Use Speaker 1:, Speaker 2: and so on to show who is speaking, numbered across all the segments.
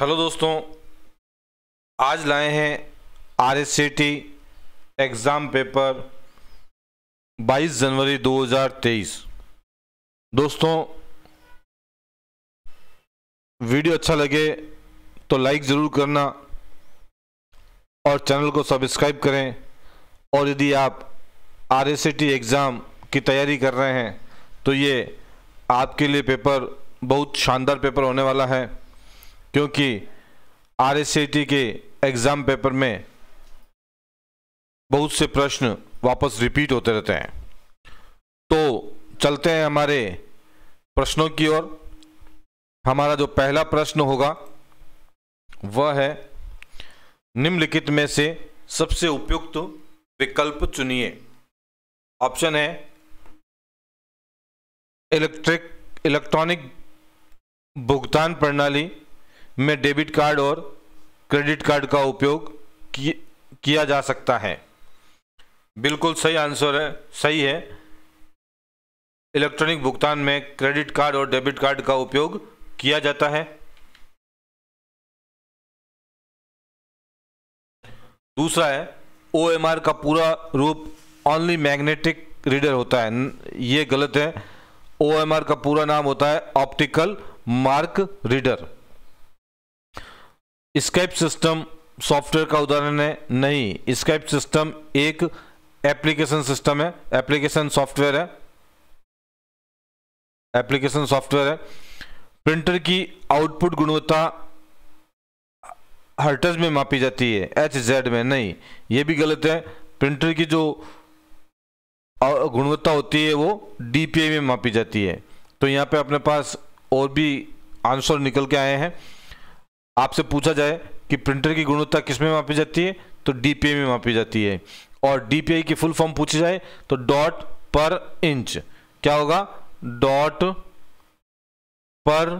Speaker 1: Hello दोस्तों आज लाए
Speaker 2: हैं R S C T exam paper 22 जनवरी 2023 दोस्तों वीडियो अच्छा लगे तो लाइक ज़रूर करना और चैनल को सब्सक्राइब करें और यदि आप R S C T exam की तैयारी कर रहे हैं तो ये आपके लिए पेपर बहुत शानदार पेपर होने वाला है क्योंकि आर के एग्ज़ाम पेपर में बहुत से प्रश्न वापस रिपीट होते रहते हैं तो चलते हैं हमारे प्रश्नों की ओर हमारा जो पहला प्रश्न होगा वह है निम्नलिखित में से सबसे उपयुक्त विकल्प चुनिए ऑप्शन है इलेक्ट्रिक इलेक्ट्रॉनिक भुगतान प्रणाली में डेबिट कार्ड और क्रेडिट कार्ड का उपयोग किया जा सकता है बिल्कुल सही आंसर है सही है इलेक्ट्रॉनिक भुगतान में क्रेडिट कार्ड और डेबिट कार्ड का उपयोग
Speaker 1: किया जाता है
Speaker 2: दूसरा है ओ का पूरा रूप ओनली मैग्नेटिक रीडर होता है ये गलत है ओ का पूरा नाम होता है optical mark reader Skype system software का उदाहरण है नहीं स्कैप सिस्टम एक एप्लीकेशन सिस्टम है एप्लीकेशन सॉफ्टवेयर है एप्लीकेशन सॉफ्टवेयर है प्रिंटर की आउटपुट गुणवत्ता हर्टज में मापी जाती है एच जेड में नहीं ये भी गलत है प्रिंटर की जो गुणवत्ता होती है वो डीपीआई में मापी जाती है तो यहाँ पे अपने पास और भी आंसर निकल के आए हैं आपसे पूछा जाए कि प्रिंटर की गुणवत्ता किस में मापी जाती है तो डीपीआई में मापी जाती है और डीपीआई की फुल फॉर्म पूछी जाए तो डॉट पर इंच क्या होगा डॉट पर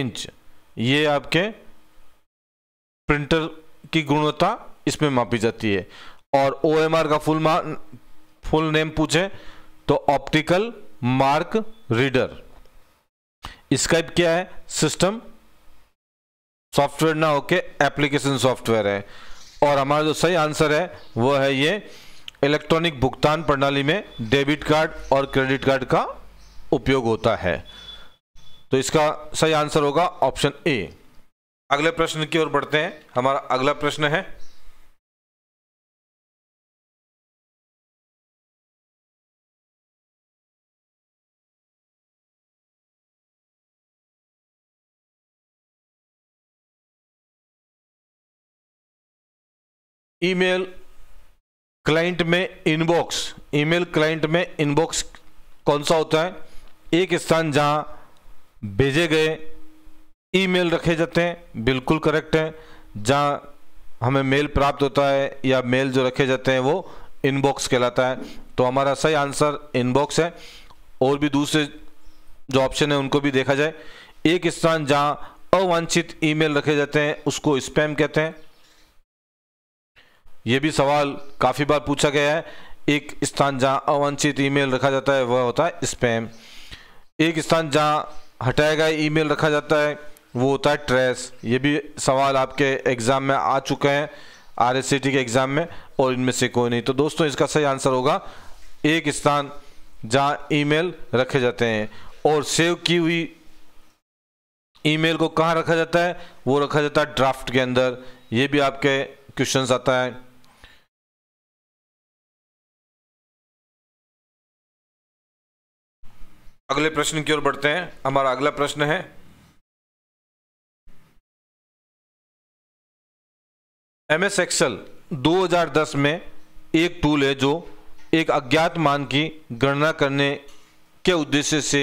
Speaker 2: इंच ये आपके प्रिंटर की गुणवत्ता इसमें मापी जाती है और ओ का फुल फुल नेम पूछे तो ऑप्टिकल मार्क रीडर स्काइप क्या है सिस्टम सॉफ्टवेयर ना होके एप्लीकेशन सॉफ्टवेयर है और हमारा जो सही आंसर है वो है ये इलेक्ट्रॉनिक भुगतान प्रणाली में डेबिट कार्ड और क्रेडिट कार्ड का उपयोग होता है तो इसका सही आंसर होगा ऑप्शन ए अगले प्रश्न की ओर बढ़ते हैं हमारा अगला प्रश्न है ईमेल क्लाइंट में इनबॉक्स ईमेल क्लाइंट में इनबॉक्स कौन सा होता है एक स्थान जहां भेजे गए ईमेल रखे जाते हैं बिल्कुल करेक्ट है जहां हमें मेल प्राप्त होता है या मेल जो रखे जाते हैं वो इनबॉक्स कहलाता है तो हमारा सही आंसर इनबॉक्स है और भी दूसरे जो ऑप्शन है उनको भी देखा जाए एक स्थान जहां अवांछित ईमेल रखे जाते हैं उसको स्पैम कहते हैं ये भी सवाल काफ़ी बार पूछा गया है एक स्थान जहाँ अवांछित ईमेल रखा जाता है वह होता है स्पैम एक स्थान जहाँ हटाया गया ईमेल रखा जाता है वो होता है ट्रेस ये भी सवाल आपके एग्ज़ाम में आ चुके हैं आर के एग्ज़ाम में और इनमें से कोई नहीं तो दोस्तों इसका सही आंसर होगा एक स्थान जहाँ ईमेल रखे जाते हैं और सेव की हुई ईमेल को कहाँ रखा जाता है वो रखा जाता है ड्राफ्ट के अंदर ये भी आपके
Speaker 1: क्वेश्चन आता है अगले प्रश्न की ओर बढ़ते हैं हमारा अगला प्रश्न है एम एस
Speaker 2: एक्सल 2010 में एक टूल है जो एक अज्ञात मान की गणना करने के उद्देश्य से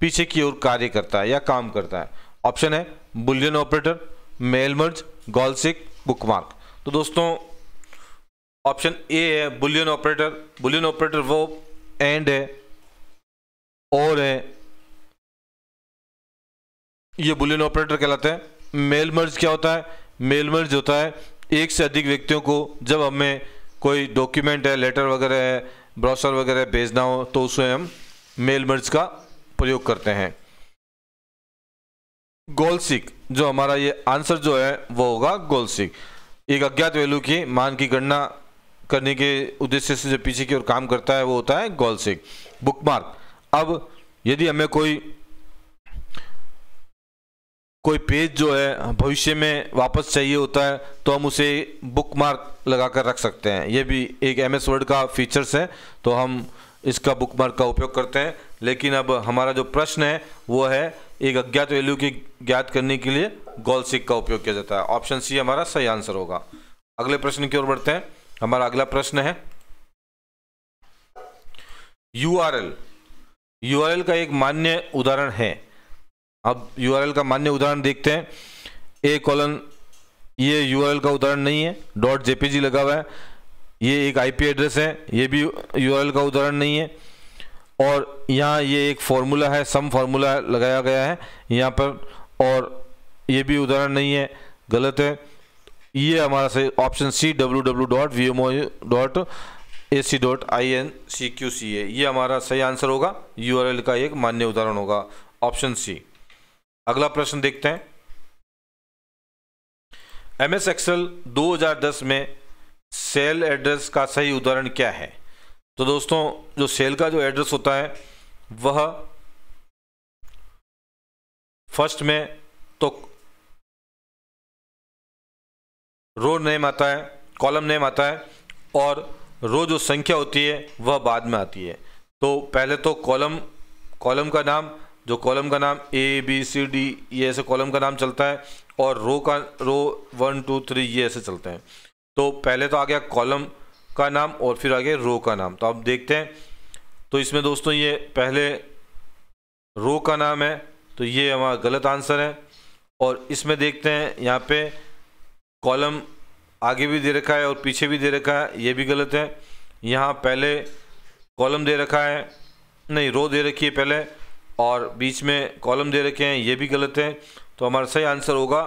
Speaker 2: पीछे की ओर कार्य करता है या काम करता है ऑप्शन है बुलियन ऑपरेटर मेलमर्ज गॉलसिक बुकमार्क तो दोस्तों ऑप्शन ए है बुलियन ऑपरेटर बुलियन ऑपरेटर वो एंड है और हैं ये बुलियन ऑपरेटर कहलाते हैं मेल मर्ज क्या होता है मेल मर्ज होता है एक से अधिक व्यक्तियों को जब हमें कोई डॉक्यूमेंट है लेटर वगैरह है ब्राउसर वगैरह भेजना हो तो उसमें हम मेल मर्ज का प्रयोग करते हैं गोलसिक जो हमारा ये आंसर जो है वो होगा गोलसिक एक अज्ञात वैल्यू की मान की गणना करने के उद्देश्य से जो पीछे की ओर काम करता है वो होता है गोलसिक बुकमार्क अब यदि हमें कोई कोई पेज जो है भविष्य में वापस चाहिए होता है तो हम उसे बुकमार्क लगाकर रख सकते हैं ये भी एक एम एस वर्ड का फीचर्स है तो हम इसका बुक मार्क का उपयोग करते हैं लेकिन अब हमारा जो प्रश्न है वो है एक अज्ञात वैल्यू की ज्ञात करने के लिए गोल सिक का उपयोग किया जाता है ऑप्शन सी हमारा सही आंसर होगा अगले प्रश्न की ओर बढ़ते हैं हमारा अगला प्रश्न है यू आर एल यूआरएल का एक मान्य उदाहरण है अब यूआरएल का मान्य उदाहरण देखते हैं ए कॉलन ये यूआरएल का उदाहरण नहीं है डॉट जेपीजी लगा हुआ है ये एक आईपी एड्रेस है ये भी यूआरएल का उदाहरण नहीं है और यहाँ ये एक फॉर्मूला है सम फार्मूला लगाया गया है यहाँ पर और ये भी उदाहरण नहीं है गलत है ये हमारा से option C W W dot V M O dot A C dot I N C Q C A ये हमारा सही आंसर होगा यू आर एल का एक मान्य उदाहरण होगा ऑप्शन सी अगला प्रश्न देखते हैं एम एस एक्सएल दस में सेल एड्रेस का सही उदाहरण क्या है तो दोस्तों जो सेल का जो एड्रेस होता है वह फर्स्ट में तो रो नेम आता है कॉलम नेम आता है और रो जो संख्या होती है वह बाद में आती है तो पहले तो कॉलम कॉलम का नाम जो कॉलम का नाम ए बी सी डी ये ऐसे कॉलम का नाम चलता है और रो का रो वन टू थ्री ये ऐसे चलते हैं तो पहले तो आ गया कॉलम का नाम और फिर आ गया रो का नाम तो आप देखते हैं तो इसमें दोस्तों ये पहले रो का नाम है तो ये हमारा गलत आंसर है और इसमें देखते हैं यहाँ पे कॉलम आगे भी दे रखा है और पीछे भी दे रखा है ये भी गलत है यहाँ पहले कॉलम दे रखा है नहीं रो दे रखी है पहले और बीच में कॉलम दे रखे हैं ये भी गलत है तो हमारा सही आंसर होगा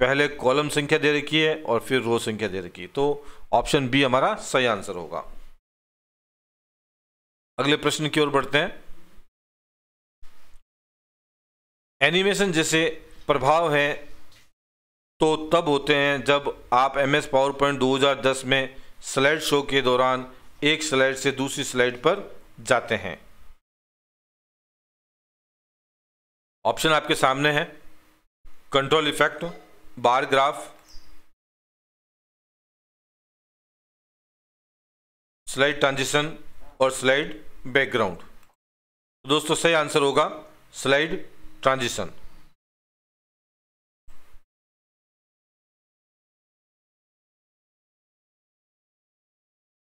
Speaker 2: पहले कॉलम संख्या दे रखी है और फिर रो संख्या दे रखी है तो ऑप्शन बी हमारा सही आंसर होगा
Speaker 1: अगले प्रश्न की ओर बढ़ते हैं
Speaker 2: एनिमेशन जैसे प्रभाव हैं तो तब होते हैं जब आप एम एस पावर पॉइंट दो में स्लाइड शो के दौरान एक स्लाइड से दूसरी स्लाइड पर जाते हैं
Speaker 1: ऑप्शन आपके सामने है control effect bar graph slide transition और स्लाइड बैकग्राउंड दोस्तों सही आंसर होगा स्लाइड ट्रांजिशन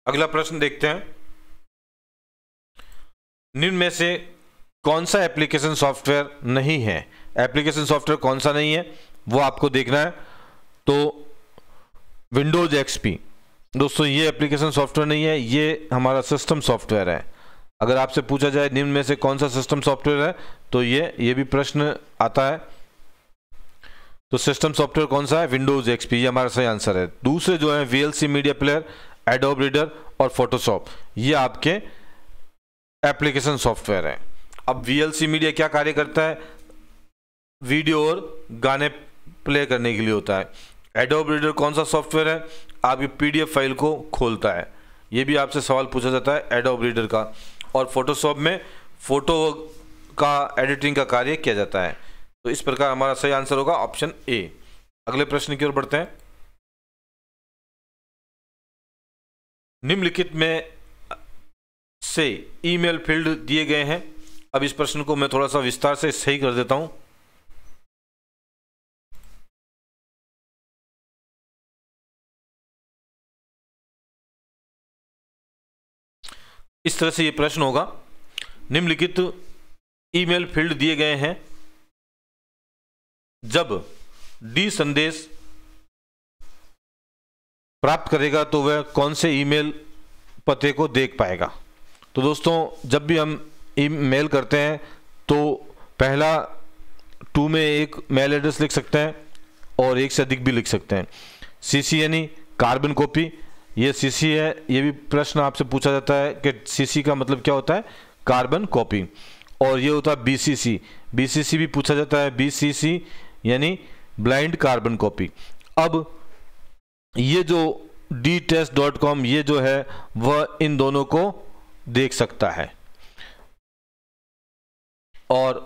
Speaker 1: अगला प्रश्न देखते हैं
Speaker 2: निम्न में से कौन सा एप्लीकेशन सॉफ्टवेयर नहीं है एप्लीकेशन सॉफ्टवेयर कौन सा नहीं है वो आपको देखना है तो विंडोज एक्सपी दोस्तों ये एप्लीकेशन सॉफ्टवेयर नहीं है ये हमारा सिस्टम सॉफ्टवेयर है अगर आपसे पूछा जाए निम्न में से कौन सा सिस्टम सॉफ्टवेयर है तो ये ये भी प्रश्न आता है तो सिस्टम सॉफ्टवेयर कौन सा है विंडोज एक्सपी ये हमारा सही आंसर है दूसरे जो है VLC media player Adobe reader और फोटोशॉप ये आपके एप्लीकेशन सॉफ्टवेयर हैं अब वी मीडिया क्या कार्य करता है वीडियो और गाने प्ले करने के लिए होता है एडोब रीडर कौन सा सॉफ्टवेयर है आपकी पीडीएफ फाइल को खोलता है ये भी आपसे सवाल पूछा जाता है एडोब रीडर का और फोटोशॉप में फोटो का एडिटिंग का कार्य किया जाता है तो इस प्रकार हमारा सही आंसर होगा ऑप्शन ए अगले प्रश्न की ओर बढ़ते हैं निम्नलिखित में से ईमेल फील्ड दिए गए हैं अब इस प्रश्न को मैं थोड़ा सा विस्तार से सही कर देता हूं इस तरह से यह प्रश्न होगा निम्नलिखित ईमेल फील्ड दिए गए हैं जब डी संदेश प्राप्त करेगा तो वह कौन से ईमेल पते को देख पाएगा तो दोस्तों जब भी हम ई मेल करते हैं तो पहला टू में एक मेल एड्रेस लिख सकते हैं और एक से अधिक भी लिख सकते हैं सीसी यानी कार्बन कॉपी ये सीसी है ये भी प्रश्न आपसे पूछा जाता है कि सीसी का मतलब क्या होता है कार्बन कॉपी और ये होता है बीसीसी बीसीसी भी पूछा जाता है बीसीसी यानी ब्लाइंड कार्बन कॉपी अब ये जो डी टेस्ट डॉट कॉम ये जो है वह इन दोनों को देख सकता है और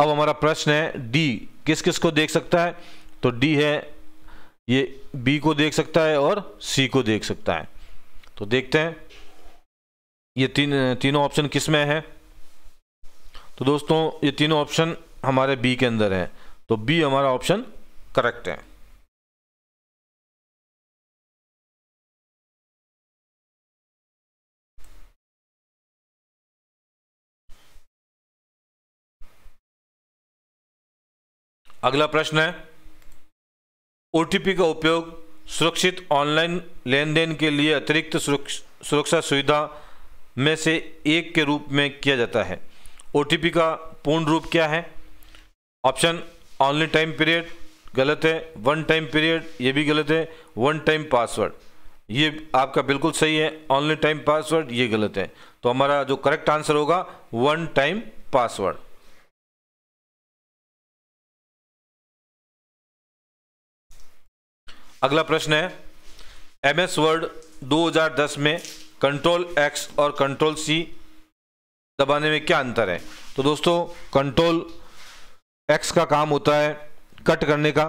Speaker 2: अब हमारा प्रश्न है डी किस किस को देख सकता है तो डी है ये बी को देख सकता है और सी को देख सकता है तो देखते हैं ये तीन तीनों ऑप्शन किस में है तो दोस्तों ये तीनों ऑप्शन हमारे बी के अंदर हैं तो बी हमारा ऑप्शन करेक्ट है अगला प्रश्न है ओ का उपयोग सुरक्षित ऑनलाइन लेन देन के लिए अतिरिक्त सुरक्षा सुविधा में से एक के रूप में किया जाता है ओ का पूर्ण रूप क्या है ऑप्शन ऑनली टाइम पीरियड गलत है वन टाइम पीरियड ये भी गलत है वन टाइम पासवर्ड ये आपका बिल्कुल सही है ऑनली टाइम पासवर्ड ये गलत है तो हमारा जो करेक्ट आंसर होगा वन टाइम पासवर्ड अगला प्रश्न है एम एस वर्ड 2010 में कंट्रोल एक्स और कंट्रोल सी दबाने में क्या अंतर है तो दोस्तों कंट्रोल एक्स का काम होता है कट करने का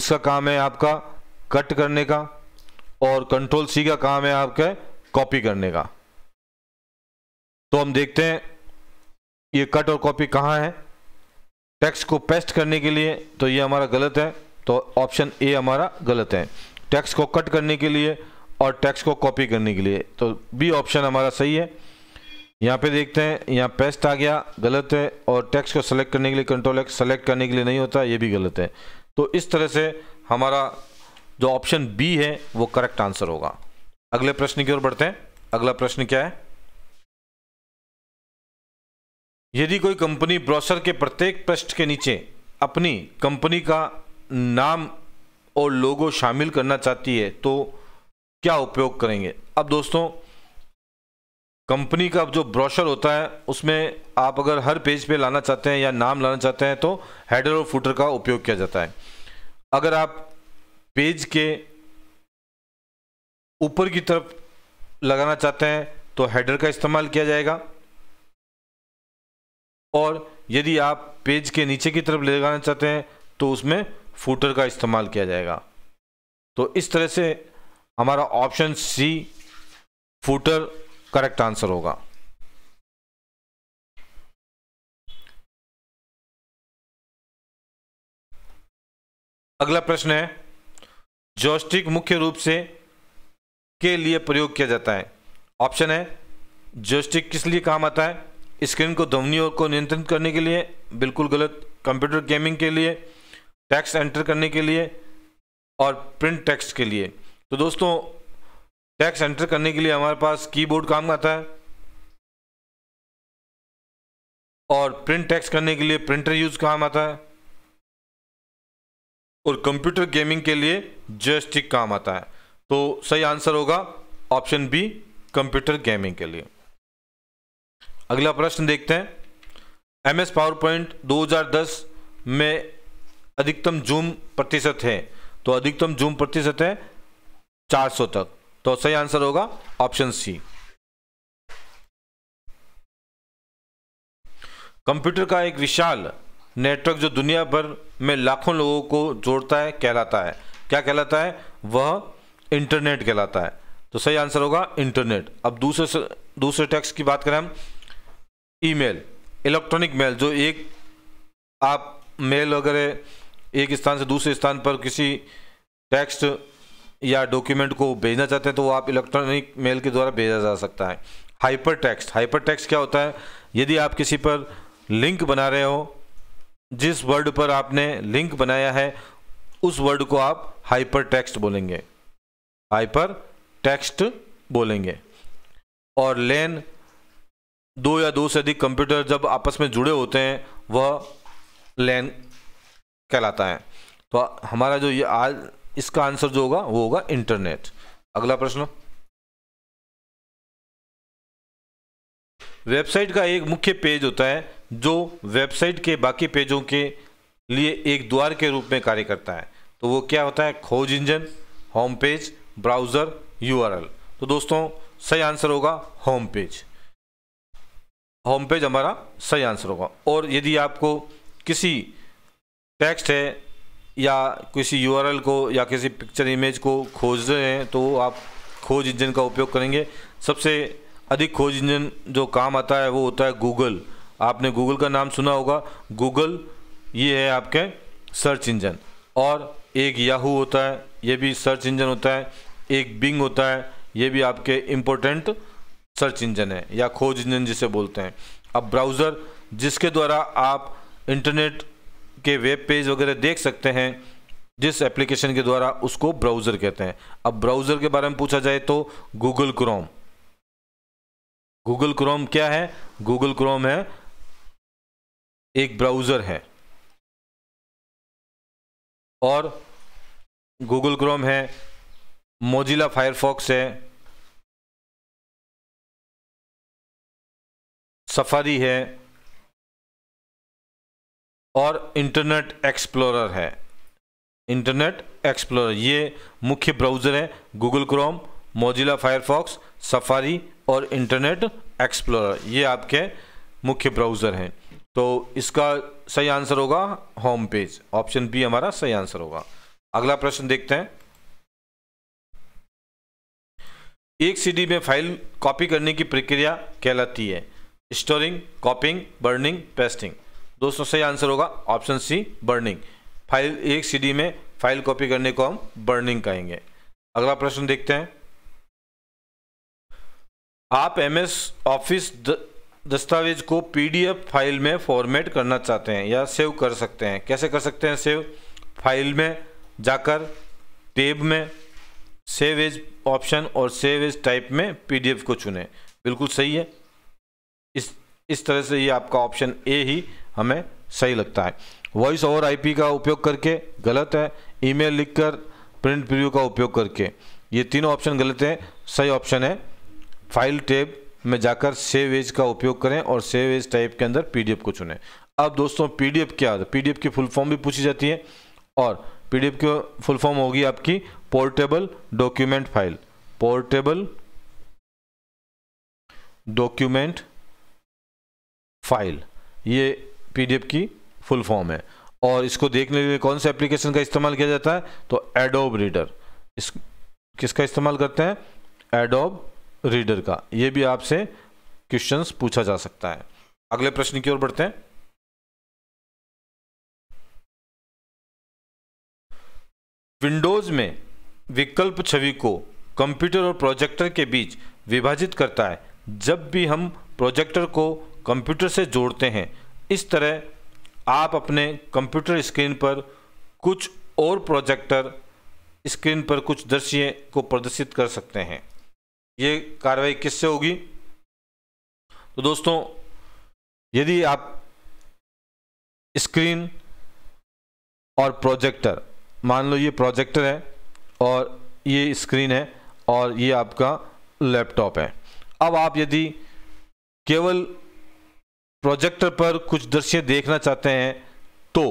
Speaker 2: इसका काम है आपका कट करने का और कंट्रोल सी का काम है आपके कॉपी करने का तो हम देखते हैं ये कट और कॉपी कहाँ है टेक्स्ट को पेस्ट करने के लिए तो ये हमारा गलत है तो ऑप्शन ए हमारा गलत है टैक्स को कट करने के लिए और टैक्स को कॉपी करने के लिए तो बी ऑप्शन हमारा सही है यहाँ पे देखते हैं यहाँ पेस्ट आ गया गलत है और टैक्स को सेलेक्ट करने के लिए कंट्रोल एक्स सेलेक्ट करने के लिए नहीं होता ये भी गलत है तो इस तरह से हमारा जो ऑप्शन बी है वो करेक्ट आंसर होगा अगले प्रश्न की ओर बढ़ते हैं अगला प्रश्न क्या है यदि कोई कंपनी ब्रोशर के प्रत्येक पृष्ठ के नीचे अपनी कंपनी का नाम और लोगो शामिल करना चाहती है तो क्या उपयोग करेंगे अब दोस्तों कंपनी का जो ब्रोशर होता है उसमें आप अगर हर पेज पे लाना चाहते हैं या नाम लाना चाहते हैं तो हेडर और फुटर का उपयोग किया जाता है अगर आप पेज के ऊपर की तरफ लगाना चाहते हैं तो हेडर का इस्तेमाल किया जाएगा और यदि आप पेज के नीचे की तरफ लगाना चाहते हैं तो उसमें फूटर का इस्तेमाल किया जाएगा तो इस तरह से हमारा option C footer correct answer होगा अगला प्रश्न है जॉस्टिक मुख्य रूप से के लिए प्रयोग किया जाता है ऑप्शन है जॉस्टिक किस लिए काम आता है स्क्रीन को ध्वनियों को नियंत्रित करने के लिए बिल्कुल गलत कंप्यूटर गेमिंग के लिए टेक्स्ट एंटर करने के लिए और प्रिंट टेक्स्ट के लिए तो दोस्तों टेक्स्ट एंटर करने के लिए हमारे पास कीबोर्ड काम आता है और प्रिंट टेक्स्ट करने के लिए प्रिंटर यूज काम आता है और कंप्यूटर गेमिंग के लिए जॉयस्टिक काम आता है तो सही आंसर होगा ऑप्शन बी कंप्यूटर गेमिंग के लिए अगला प्रश्न देखते हैं एमएस पावर पॉइंट दो में अधिकतम जूम प्रतिशत है तो अधिकतम जूम प्रतिशत है 400 तक तो सही आंसर होगा ऑप्शन सी कंप्यूटर का एक विशाल नेटवर्क जो दुनिया भर में लाखों लोगों को जोड़ता है कहलाता है क्या कहलाता है वह इंटरनेट कहलाता है तो सही आंसर होगा इंटरनेट अब दूसरे दूसरे टेक्स्ट की बात करें हम ईमेल इलेक्ट्रॉनिक मेल जो एक आप मेल वगैरह एक स्थान से दूसरे स्थान पर किसी टेक्स्ट या डॉक्यूमेंट को भेजना चाहते हैं तो वो आप इलेक्ट्रॉनिक मेल के द्वारा भेजा जा सकता है हाइपर टेक्स्ट हाइपर टेक्स्ट क्या होता है यदि आप किसी पर लिंक बना रहे हो जिस वर्ड पर आपने लिंक बनाया है उस वर्ड को आप हाइपर टेक्स्ट बोलेंगे हाइपर टेक्स्ट बोलेंगे और लेन दो या दो से अधिक कंप्यूटर जब आपस में जुड़े होते हैं वह लैन कहलाता है तो हमारा जो ये आज इसका आंसर जो होगा वो होगा इंटरनेट अगला प्रश्न वेबसाइट का एक मुख्य पेज होता है जो वेबसाइट के बाकी पेजों के लिए एक द्वार के रूप में कार्य करता है तो वो क्या होता है खोज engine home page browser URL तो दोस्तों सही आंसर होगा होम पेज होम पेज हमारा सही आंसर होगा और यदि आपको किसी टेक्स्ट है या किसी यूआरएल को या किसी पिक्चर इमेज को खोज रहे हैं तो आप खोज इंजन का उपयोग करेंगे सबसे अधिक खोज इंजन जो काम आता है वो होता है गूगल आपने गूगल का नाम सुना होगा गूगल ये है आपके सर्च इंजन और एक याहू होता है ये भी सर्च इंजन होता है एक बिंग होता है ये भी आपके इम्पोर्टेंट सर्च इंजन है या खोज इंजन जिसे बोलते हैं अब ब्राउज़र जिसके द्वारा आप इंटरनेट के वेब पेज वगैरह देख सकते हैं जिस एप्लीकेशन के द्वारा उसको ब्राउज़र कहते हैं अब ब्राउज़र के बारे में पूछा जाए तो गूगल क्रोम गूगल क्रोम क्या है गूगल क्रोम है
Speaker 1: एक ब्राउज़र है और गूगल क्रोम है मोजिला फायरफॉक्स है सफारी है
Speaker 2: और इंटरनेट एक्सप्लोरर है इंटरनेट एक्सप्लोरर ये मुख्य ब्राउज़र है Google Chrome Mozilla Firefox Safari और इंटरनेट एक्सप्लोरर ये आपके मुख्य ब्राउज़र हैं तो इसका सही आंसर होगा होम पेज ऑप्शन बी हमारा सही आंसर होगा अगला प्रश्न देखते हैं एक सीडी में फाइल कॉपी करने की प्रक्रिया कहलाती है स्टोरिंग कॉपिंग बर्निंग पेस्टिंग दोस्तों सही आंसर होगा ऑप्शन सी बर्निंग फाइल एक सीडी में फाइल कॉपी करने को हम बर्निंग कहेंगे अगला प्रश्न देखते हैं आप एमएस ऑफिस दस्तावेज को पीडीएफ फाइल में फॉर्मेट करना चाहते हैं या सेव कर सकते हैं कैसे कर सकते हैं सेव फाइल में जाकर टेब में सेव एज ऑप्शन और सेव एज टाइप में पीडीएफ को चुने बिल्कुल सही है इस इस तरह से ये आपका ऑप्शन ए ही हमें सही लगता है वॉइस ओवर आईपी का उपयोग करके गलत है ईमेल लिखकर प्रिंट प्रिव्यू का उपयोग करके ये तीनों ऑप्शन गलत हैं सही ऑप्शन है फाइल टेप में जाकर सेव एज का उपयोग करें और सेव एज टाइप के अंदर पीडीएफ को चुनें अब दोस्तों पीडीएफ क्या है पीडीएफ की फुल फॉर्म भी पूछी जाती है और पीडीएफ की फुल फॉर्म होगी आपकी portable document file portable document file ये पीडीएफ की फुल फॉर्म है और इसको देखने के लिए कौन से एप्लीकेशन का इस्तेमाल किया जाता है तो एडोब रीडर इस किसका इस्तेमाल करते हैं एडोब रीडर का ये भी आपसे क्वेश्चंस पूछा जा सकता है अगले प्रश्न की ओर बढ़ते हैं विंडोज में विकल्प छवि को कंप्यूटर और प्रोजेक्टर के बीच विभाजित करता है जब भी हम प्रोजेक्टर को कंप्यूटर से जोड़ते हैं इस तरह आप अपने कंप्यूटर स्क्रीन पर कुछ और प्रोजेक्टर स्क्रीन पर कुछ दृश्य को प्रदर्शित कर सकते हैं ये कार्रवाई किससे होगी तो दोस्तों यदि आप स्क्रीन और प्रोजेक्टर मान लो ये प्रोजेक्टर है और ये स्क्रीन है और ये आपका लैपटॉप है अब आप यदि केवल प्रोजेक्टर पर कुछ दृश्य देखना चाहते हैं तो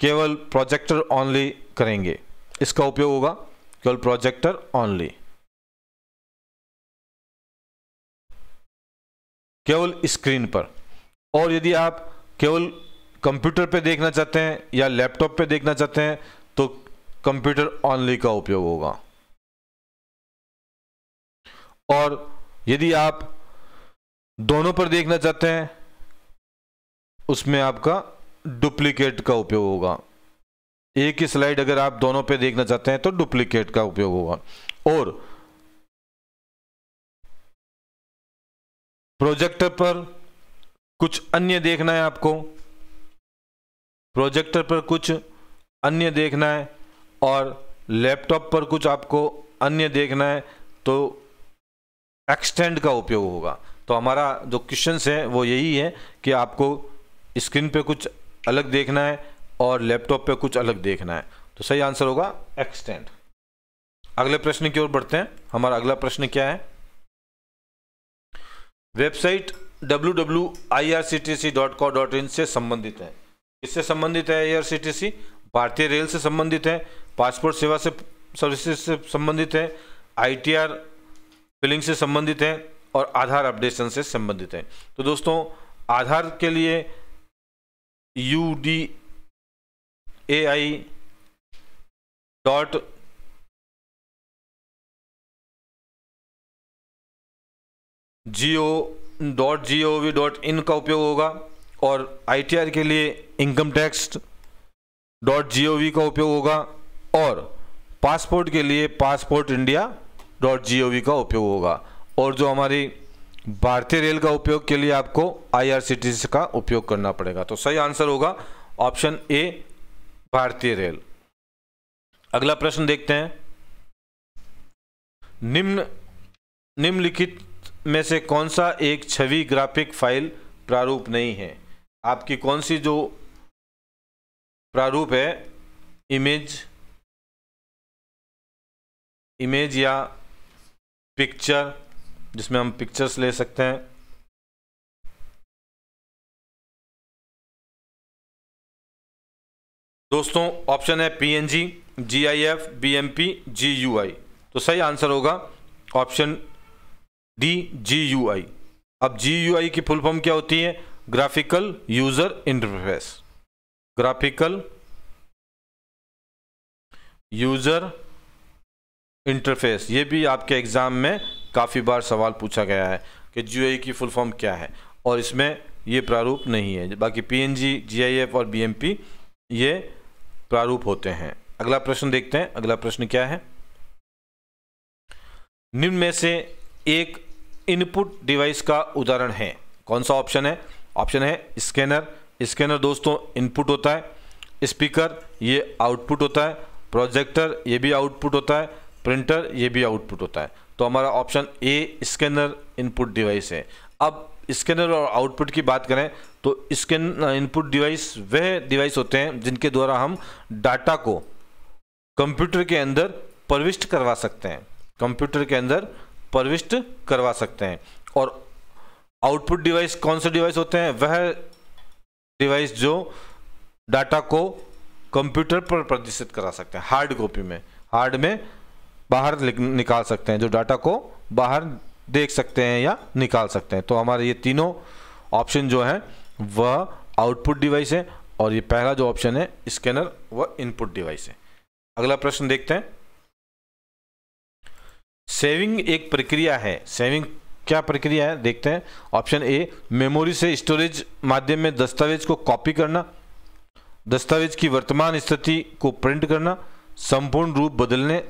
Speaker 2: केवल प्रोजेक्टर ऑनली करेंगे इसका उपयोग होगा केवल प्रोजेक्टर ऑनली केवल स्क्रीन पर और यदि आप केवल कंप्यूटर पर देखना चाहते हैं या लैपटॉप पर देखना चाहते हैं तो कंप्यूटर ऑनली का उपयोग होगा और यदि आप दोनों पर देखना चाहते हैं उसमें आपका डुप्लीकेट का उपयोग होगा एक ही स्लाइड अगर आप दोनों पे देखना चाहते हैं तो डुप्लीकेट का उपयोग होगा और प्रोजेक्टर पर कुछ अन्य देखना है आपको प्रोजेक्टर पर कुछ अन्य देखना है और लैपटॉप पर कुछ आपको अन्य देखना है तो एक्सटेंड का उपयोग होगा तो हमारा जो क्वेश्चन है वो यही है कि आपको स्क्रीन पे कुछ अलग देखना है और लैपटॉप पे कुछ अलग देखना है तो सही आंसर होगा एक्सटेंड अगले प्रश्न की ओर बढ़ते हैं हमारा अगला प्रश्न क्या है वेबसाइट www.irctc.co.in से संबंधित है इससे संबंधित है आई भारतीय रेल से संबंधित है पासपोर्ट सेवा से सर्विसेज से संबंधित है आईटीआर फिलिंग से संबंधित है और आधार अपडेशन से संबंधित है तो दोस्तों आधार के लिए U D A I dot G O dot G O V dot I N उपयोग होगा और आई टी आर के लिए income tax dot G O V का उपयोग होगा और पासपोर्ट के लिए passport India dot G O V का उपयोग होगा और जो हमारी भारतीय रेल का उपयोग के लिए आपको आईआरसीटीसी का उपयोग करना पड़ेगा तो सही आंसर होगा ऑप्शन ए भारतीय रेल अगला प्रश्न देखते हैं निम्न निम्नलिखित में से कौन सा एक छवि ग्राफिक फाइल प्रारूप नहीं है आपकी कौन सी जो प्रारूप है इमेज
Speaker 1: इमेज या पिक्चर जिसमें हम पिक्चर्स ले सकते हैं
Speaker 2: दोस्तों ऑप्शन है पीएनजी, जीआईएफ, बीएमपी, जीयूआई तो सही आंसर होगा ऑप्शन डी जीयूआई अब जीयूआई की फुल फॉर्म क्या होती है graphical user interface graphical user interface ये भी आपके एग्जाम में काफ़ी बार सवाल पूछा गया है कि जी की फुल फॉर्म क्या है और इसमें ये प्रारूप नहीं है बाकी P N G G I F और बी एम पी ये प्रारूप होते हैं अगला प्रश्न देखते हैं अगला प्रश्न क्या है निम्न में से एक इनपुट डिवाइस का उदाहरण है कौन सा ऑप्शन है ऑप्शन है स्कैनर स्कैनर दोस्तों इनपुट होता है स्पीकर ये आउटपुट होता है प्रोजेक्टर ये भी आउटपुट होता है प्रिंटर ये भी आउटपुट होता है तो हमारा option A scanner input device है अब स्कैनर और आउटपुट की बात करें तो स्कैन इनपुट डिवाइस वह डिवाइस होते हैं जिनके द्वारा हम डाटा को कंप्यूटर के अंदर प्रविष्ट करवा सकते हैं कंप्यूटर के अंदर प्रविष्ट करवा सकते हैं और आउटपुट डिवाइस कौन से डिवाइस होते हैं वह डिवाइस जो डाटा को कंप्यूटर पर प्रदर्शित करा सकते हैं हार्ड कॉपी में हार्ड में बाहर निकाल सकते हैं जो डाटा को बाहर देख सकते हैं या निकाल सकते हैं तो हमारे ये तीनों ऑप्शन जो हैं वह आउटपुट डिवाइस है और ये पहला जो ऑप्शन है स्कैनर व इनपुट डिवाइस है अगला प्रश्न देखते हैं सेविंग एक प्रक्रिया है सेविंग क्या प्रक्रिया है देखते हैं ऑप्शन ए मेमोरी से स्टोरेज माध्यम में दस्तावेज को कॉपी करना दस्तावेज की वर्तमान स्थिति को प्रिंट करना संपूर्ण रूप बदलने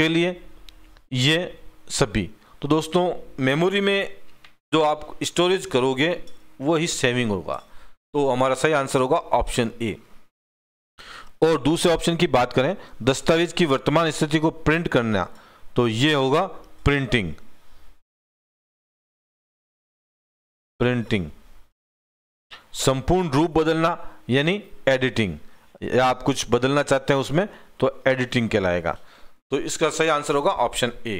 Speaker 2: के लिए ये सभी तो दोस्तों मेमोरी में जो आप स्टोरेज करोगे वो ही सेविंग होगा तो हमारा सही आंसर होगा ऑप्शन ए और दूसरे ऑप्शन की बात करें दस्तावेज की वर्तमान स्थिति को प्रिंट करना तो ये होगा प्रिंटिंग प्रिंटिंग संपूर्ण रूप बदलना यानी एडिटिंग या आप कुछ बदलना चाहते हैं उसमें तो एडिटिंग कहलाएगा तो इसका सही आंसर होगा ऑप्शन ए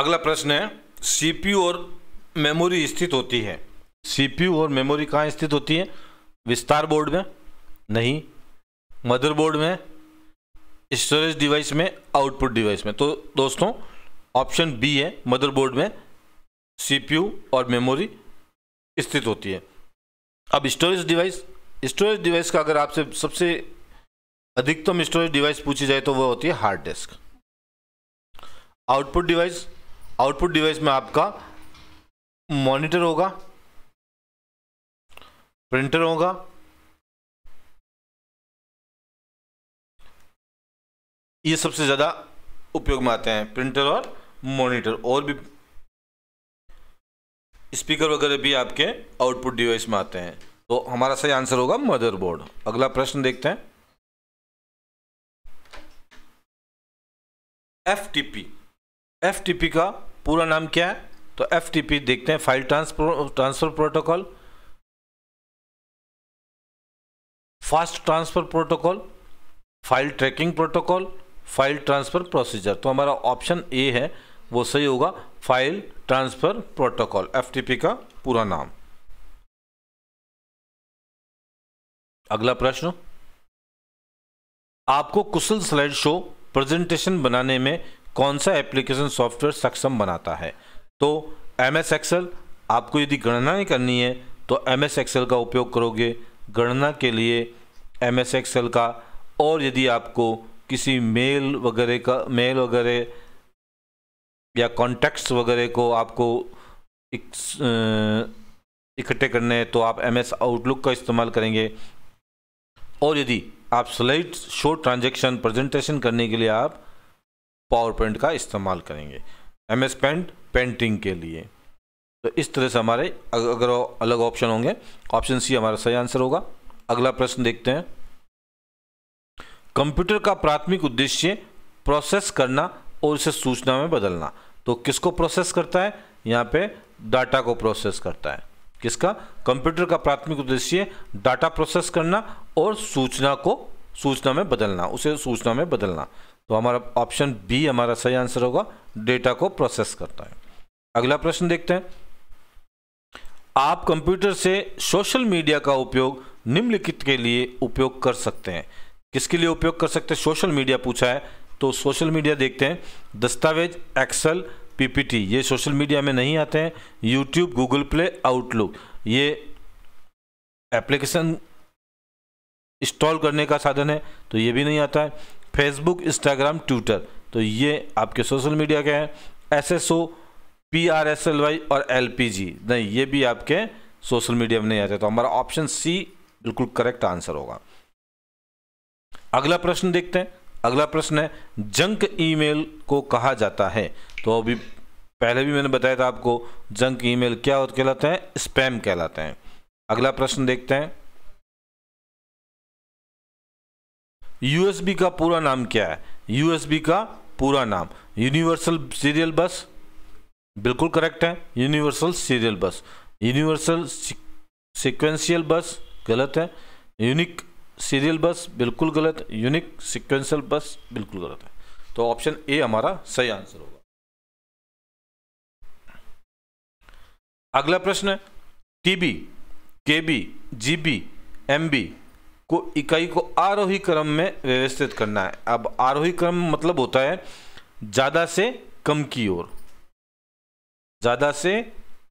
Speaker 1: अगला प्रश्न है
Speaker 2: सीपीयू और मेमोरी स्थित होती है सीपीयू और मेमोरी कहां स्थित होती है विस्तार बोर्ड में नहीं मदरबोर्ड में स्टोरेज डिवाइस में आउटपुट डिवाइस में तो दोस्तों ऑप्शन बी है मदरबोर्ड में सीपीयू और मेमोरी स्थित होती है अब स्टोरेज डिवाइस स्टोरेज डिवाइस का अगर आपसे सबसे अधिकतम स्टोरेज डिवाइस पूछी जाए तो वह होती है hard disk output device output device में आपका मॉनिटर होगा प्रिंटर होगा ये सबसे ज़्यादा उपयोग में आते हैं प्रिंटर और मॉनिटर और भी स्पीकर वगैरह भी आपके आउटपुट डिवाइस में आते हैं तो हमारा सही आंसर होगा मदरबोर्ड अगला प्रश्न देखते हैं एफटीपी एफटीपी का पूरा नाम क्या है तो एफटीपी देखते हैं file transfer transfer protocol fast transfer protocol file tracking protocol file transfer procedure तो हमारा ऑप्शन ए है वो सही होगा फाइल ट्रांसफर प्रोटोकॉल एफटीपी का पूरा नाम अगला प्रश्न आपको कुशल स्लाइड शो प्रेजेंटेशन बनाने में कौन सा एप्लीकेशन सॉफ्टवेयर सक्षम बनाता है तो एम एस एक्सेल आपको यदि गणनाएं करनी है तो एम एस एक्सेल का उपयोग करोगे गणना के लिए एम एस एक्सल का और यदि आपको किसी मेल वगैरह का मेल वगैरह या कॉन्टैक्ट्स वगैरह को आपको इकट्ठे करने हैं तो आप एम एस आउटलुक का इस्तेमाल करेंगे और यदि आप स्लाइड शो ट्रांजेक्शन प्रेजेंटेशन करने के लिए आप पावर पॉइंट का इस्तेमाल करेंगे एम एस पेंट पेंटिंग के लिए तो इस तरह से हमारे अगर अलग ऑप्शन होंगे ऑप्शन सी हमारा सही आंसर होगा अगला प्रश्न देखते हैं कंप्यूटर का प्राथमिक उद्देश्य प्रोसेस करना और इसे सूचना में बदलना तो किसको प्रोसेस करता है यहाँ पे डाटा को प्रोसेस करता है किसका कंप्यूटर का प्राथमिक उद्देश्य डाटा प्रोसेस करना और सूचना को सूचना में बदलना उसे सूचना में बदलना तो हमारा ऑप्शन बी हमारा सही आंसर होगा डेटा को प्रोसेस करता है अगला प्रश्न देखते हैं आप कंप्यूटर से सोशल मीडिया का उपयोग निम्नलिखित के लिए उपयोग कर सकते हैं किसके लिए उपयोग कर सकते हैं सोशल मीडिया पूछा है तो सोशल मीडिया देखते हैं दस्तावेज एक्सल पीपीटी ये सोशल मीडिया में नहीं आते हैं यूट्यूब गूगल प्ले आउटलुक ये एप्लीकेशन इंस्टॉल करने का साधन है तो ये भी नहीं आता है फेसबुक इंस्टाग्राम ट्विटर तो ये आपके सोशल मीडिया के हैं S S O P R S L Y और एल पी जी नहीं ये भी आपके सोशल मीडिया में नहीं आते तो हमारा ऑप्शन सी बिल्कुल करेक्ट आंसर होगा अगला प्रश्न देखते हैं अगला प्रश्न है जंक ईमेल को कहा जाता है तो अभी पहले भी मैंने बताया था आपको जंक ईमेल क्या होते कहलाते हैं स्पैम कहलाते हैं अगला प्रश्न देखते हैं यूएसबी का पूरा नाम क्या है यूएसबी का पूरा नाम यूनिवर्सल सीरियल बस बिल्कुल करेक्ट है universal serial bus universal sequential bus गलत है यूनिक सीरियल बस बिल्कुल गलत यूनिक सिक्वेंसल बस बिल्कुल गलत है तो ऑप्शन ए हमारा सही आंसर होगा अगला प्रश्न टीबी केबी जीबी एमबी को इकाई को आरोही क्रम में व्यवस्थित करना है अब आरोही क्रम मतलब होता है ज़्यादा से कम की ओर ज़्यादा से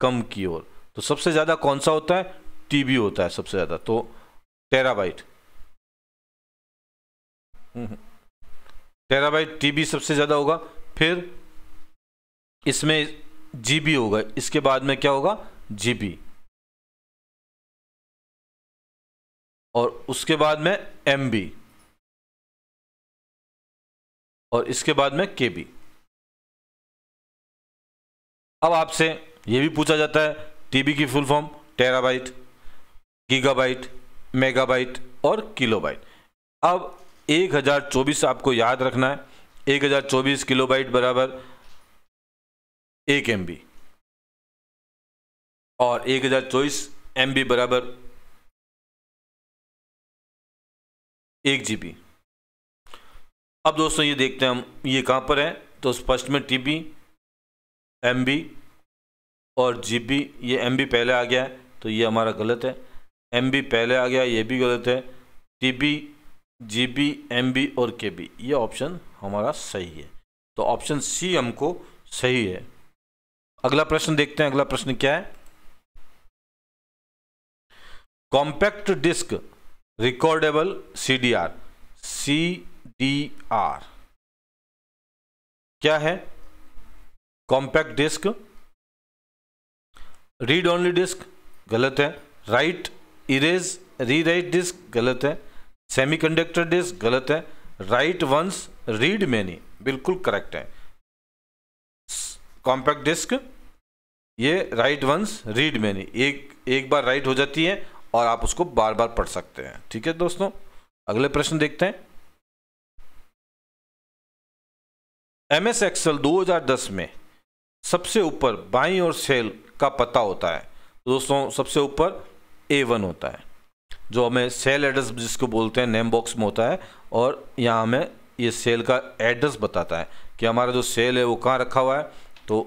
Speaker 2: कम की ओर तो सबसे ज़्यादा कौन सा होता है टीबी होता है सबसे ज़्यादा तो टेराबाइट हम्म, हम्म। टेराबाइट टीबी सबसे ज़्यादा होगा फिर इसमें जीबी होगा इसके बाद में क्या होगा जीबी
Speaker 1: और उसके बाद में एमबी और इसके बाद में केबी
Speaker 2: अब आपसे यह भी पूछा जाता है टीबी की full form terabyte gigabyte megabyte और किलोबाइट अब 1024 आपको याद रखना है 1024 किलोबाइट बराबर एक एम और 1024 एम बराबर एक जी अब दोस्तों ये देखते हैं हम ये कहां पर है तो फर्स्ट में टीबी एम बी और जी बी ये एम बी पहले आ गया है तो ये हमारा गलत है एम बी पहले आ गया ये भी गलत है T B G B M B और के बी ये ऑप्शन हमारा सही है तो ऑप्शन सी हमको सही है अगला प्रश्न देखते हैं अगला प्रश्न क्या है compact disc recordable C D R C D R क्या है compact disc read only disc गलत है राइट इरेज रीराइट डिस्क गलत है सेमीकंडक्टर डिस्क गलत है राइट वंस रीड मैनी बिल्कुल करेक्ट है कॉम्पैक्ट डिस्क ये राइट वंस रीड मैनी एक एक बार राइट हो जाती है और आप उसको बार बार पढ़ सकते हैं ठीक है दोस्तों अगले प्रश्न देखते हैं एम एस एक्सएल दस में सबसे ऊपर बाई और सेल का पता होता है दोस्तों सबसे ऊपर ए वन होता है जो हमें सेल एड्रेस जिसको बोलते हैं नेम बॉक्स में होता है और यहाँ हमें ये सेल का एड्रेस बताता है कि हमारा जो सेल है वो कहाँ रखा हुआ है तो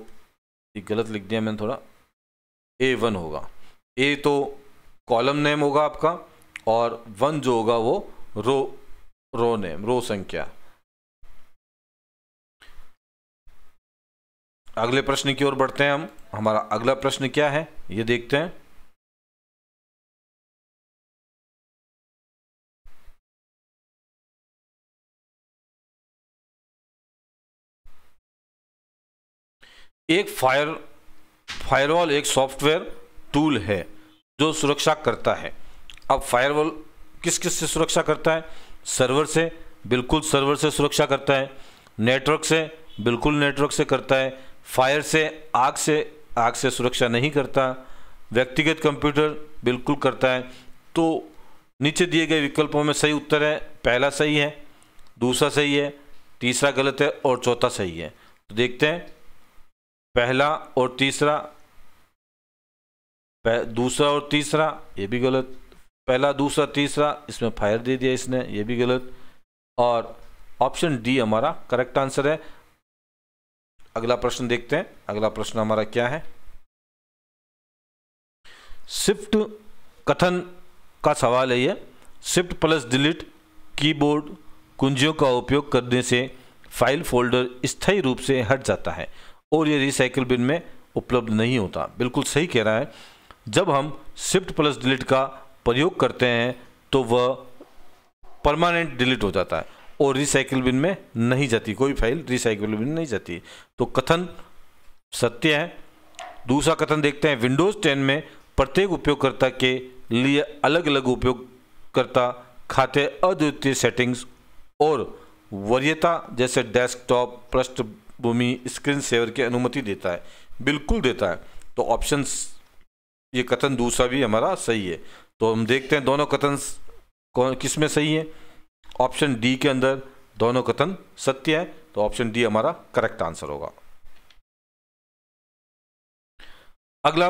Speaker 2: ये गलत लिख दिया मैंने थोड़ा ए वन होगा ए तो कॉलम नेम होगा आपका और वन जो होगा वो रो रो नेम रो संख्या अगले प्रश्न की ओर बढ़ते हैं
Speaker 1: हम हमारा अगला प्रश्न क्या है ये देखते हैं एक फायर
Speaker 2: फायरवॉल एक सॉफ्टवेयर टूल है जो सुरक्षा करता है अब फायरवॉल किस किस से सुरक्षा करता है सर्वर से बिल्कुल सर्वर से सुरक्षा करता है नेटवर्क से बिल्कुल नेटवर्क से करता है फायर से आग से आग से सुरक्षा नहीं करता व्यक्तिगत कंप्यूटर बिल्कुल करता है तो नीचे दिए गए विकल्पों में सही उत्तर है पहला सही है दूसरा सही है तीसरा गलत है और चौथा सही है तो देखते हैं पहला और तीसरा पह, दूसरा और तीसरा ये भी गलत पहला दूसरा तीसरा इसमें फायर दे दिया इसने ये भी गलत और ऑप्शन डी हमारा करेक्ट आंसर है अगला प्रश्न देखते हैं अगला प्रश्न हमारा क्या है शिफ्ट कथन का सवाल है ये शिफ्ट प्लस डिलीट कीबोर्ड कुंजियों का उपयोग करने से फाइल फोल्डर स्थायी रूप से हट जाता है और ये रिसाइकिल बिन में उपलब्ध नहीं होता बिल्कुल सही कह रहा है जब हम शिफ्ट प्लस डिलीट का प्रयोग करते हैं तो वह परमानेंट डिलीट हो जाता है और रिसाइकिल बिन में नहीं जाती कोई फाइल रिसाइकिल बिन नहीं जाती तो कथन सत्य है दूसरा कथन देखते हैं विंडोज़ 10 में प्रत्येक उपयोगकर्ता के लिए अलग अलग उपयोगकर्ता खाते अद्वितीय सेटिंग्स और वरीयता जैसे डेस्कटॉप पृष्ठ भूमि स्क्रीन सेवर की अनुमति देता है बिल्कुल देता है तो ऑप्शन ये कथन दूसरा भी हमारा सही है तो हम देखते हैं दोनों कथन कौन किस में सही है ऑप्शन डी के अंदर दोनों कथन सत्य है तो ऑप्शन डी हमारा करेक्ट आंसर होगा अगला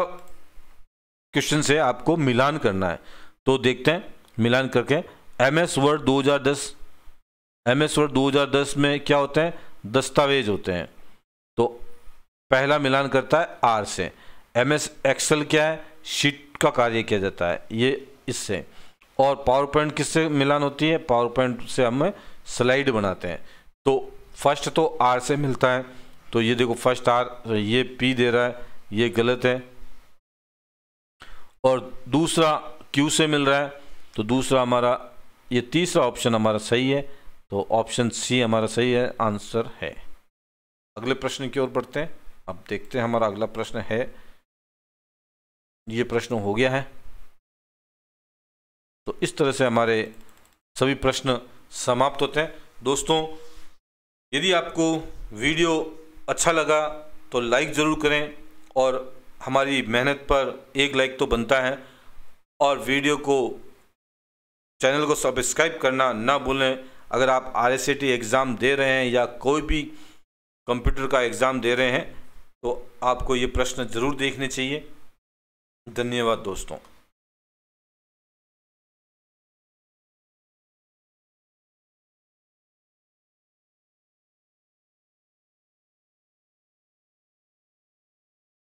Speaker 2: क्वेश्चन से आपको मिलान करना है तो देखते हैं मिलान करके M S word 2010 MS word 2010 में क्या होता है दस्तावेज होते हैं तो पहला मिलान करता है आर से एम एस एक्सेल क्या है शीट का कार्य किया जाता है ये इससे और पावर पॉइंट किससे मिलान होती है पावर पॉइंट से हम स्लाइड बनाते हैं तो फर्स्ट तो आर से मिलता है तो ये देखो फर्स्ट आर ये पी दे रहा है ये गलत है और दूसरा क्यू से मिल रहा है तो दूसरा हमारा ये तीसरा ऑप्शन हमारा सही है तो ऑप्शन सी हमारा सही है आंसर है अगले प्रश्न की ओर बढ़ते हैं अब देखते हैं हमारा अगला प्रश्न है ये प्रश्न हो गया है तो इस तरह से हमारे सभी प्रश्न समाप्त होते हैं दोस्तों यदि आपको वीडियो अच्छा लगा तो लाइक ज़रूर करें और हमारी मेहनत पर एक लाइक तो बनता है और वीडियो को चैनल को सब्सक्राइब करना ना भूलें अगर आप आर एग्ज़ाम दे रहे हैं या कोई भी कंप्यूटर का एग्ज़ाम दे रहे हैं तो आपको ये प्रश्न ज़रूर देखने चाहिए धन्यवाद दोस्तों